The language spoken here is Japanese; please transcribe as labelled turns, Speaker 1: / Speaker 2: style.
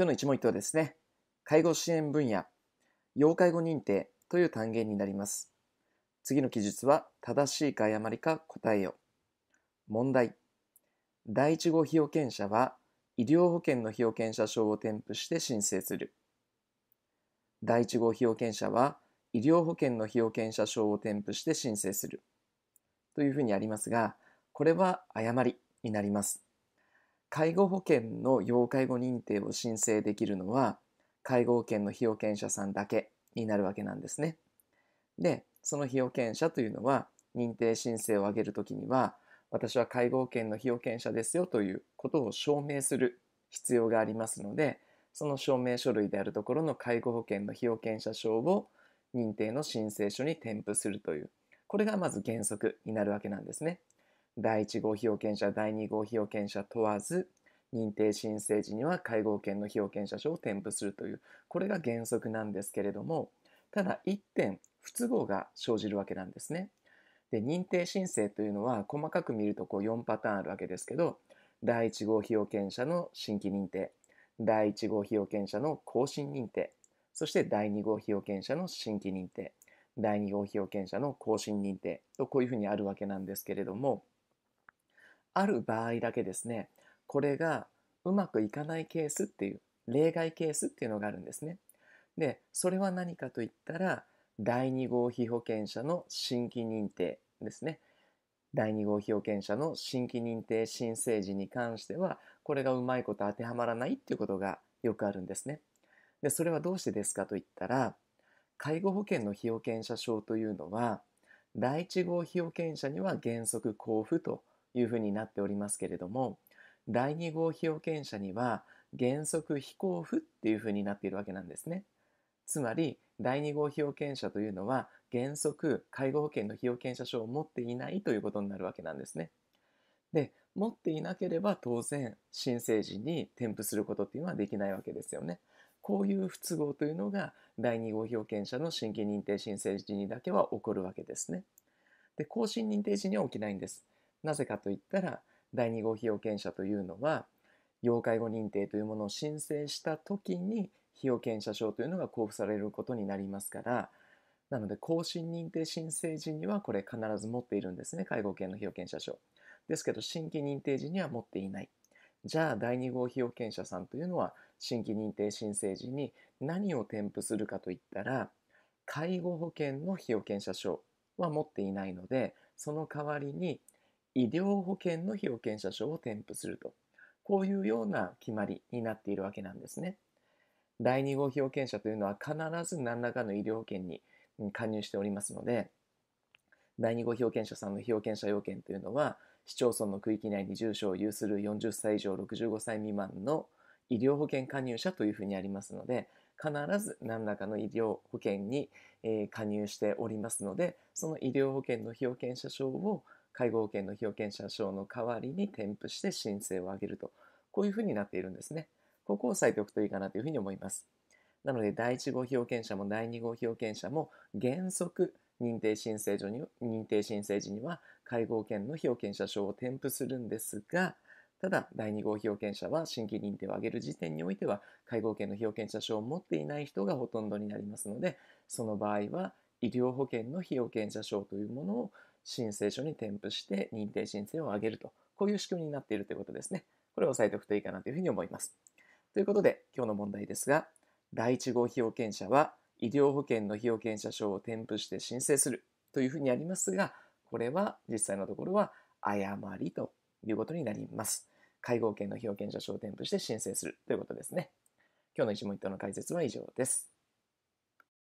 Speaker 1: 今日の一問一答ですね。介護支援分野、要介護認定という単元になります。次の記述は正しいか誤りか答えよ。問題。第1号被保険者は医療保険の被保険者証を添付して申請する。第1号被保険者は医療保険の被保険者証を添付して申請する。というふうにありますが、これは誤りになります。介護保険の要介護認定を申請できるのは介護保険の被保険者さんだけになるわけなんですね。で、その被保険者というのは認定申請を上げるときには私は介護保険の被保険者ですよということを証明する必要がありますのでその証明書類であるところの介護保険の被保険者証を認定の申請書に添付するというこれがまず原則になるわけなんですね。第1号被保険者、第2号被保険者問わず、認定申請時には介護保険の被保険者証を添付するという、これが原則なんですけれども、ただ1点不都合が生じるわけなんですね。で、認定申請というのは細かく見るとこう4パターンあるわけですけど、第1号被保険者の新規認定、第1号被保険者の更新認定、そして第2号被保険者の新規認定、第2号被保険者の更新認定とこういうふうにあるわけなんですけれども、ある場合だけですね、これがうまくいかないケースっていう、例外ケースっていうのがあるんですね。で、それは何かといったら、第2号被保険者の新規認定ですね。第2号被保険者の新規認定申請時に関しては、これがうまいこと当てはまらないっていうことがよくあるんですね。で、それはどうしてですかといったら、介護保険の被保険者証というのは、第1号被保険者には原則交付というふうになっておりますけれども第2号被保険者には原則非交付っていうふうになっているわけなんですね。つまり第2号被保険者というのは原則介護保険の被保険者証を持っていないということになるわけなんですね。で持っていなければ当然申請時に添付することっていうのはできないわけですよね。こういう不都合というのが第2号被保険者の新規認定申請時にだけは起こるわけですね。で更新認定時には起きないんです。なぜかといったら第2号被保険者というのは要介護認定というものを申請した時に被保険者証というのが交付されることになりますからなので更新認定申請時にはこれ必ず持っているんですね介護保険の被保険者証ですけど新規認定時には持っていないじゃあ第2号被保険者さんというのは新規認定申請時に何を添付するかといったら介護保険の被保険者証は持っていないのでその代わりに医療保険の被保険者証を添付すると。こういうような決まりになっているわけなんですね。第2号被保険者というのは必ず何らかの医療保険に加入しておりますので、第2号被保険者さんの被保険者要件というのは、市町村の区域内に住所を有する40歳以上65歳未満の医療保険加入者というふうにありますので、必ず何らかの医療保険に加入しておりますので、その医療保険の被保険者証を介護保険の被保険者証の代わりに添付して申請を上げると、こういうふうになっているんですね。ここを押さえておくといいかなというふうに思います。なので、第1号被保険者も第2号被保険者も原則、認定申請所に認定申請時には介護保険の被保険者証を添付するんですが、ただ、第2号被保険者は新規認定を上げる時点においては、介護保険の被保険者証を持っていない人がほとんどになりますので、その場合は医療保険の被保険者証というものを申請書に添付して認定申請を上げると、こういう仕組みになっているということですね。これを押さえておくといいかなというふうに思います。ということで、今日の問題ですが、第1号被保険者は医療保険の被保険者証を添付して申請するというふうにありますが、これは実際のところは誤りということになります。介護保険の被保険者証を添付して申請するということですね。今日の一問一答の解説は以上です。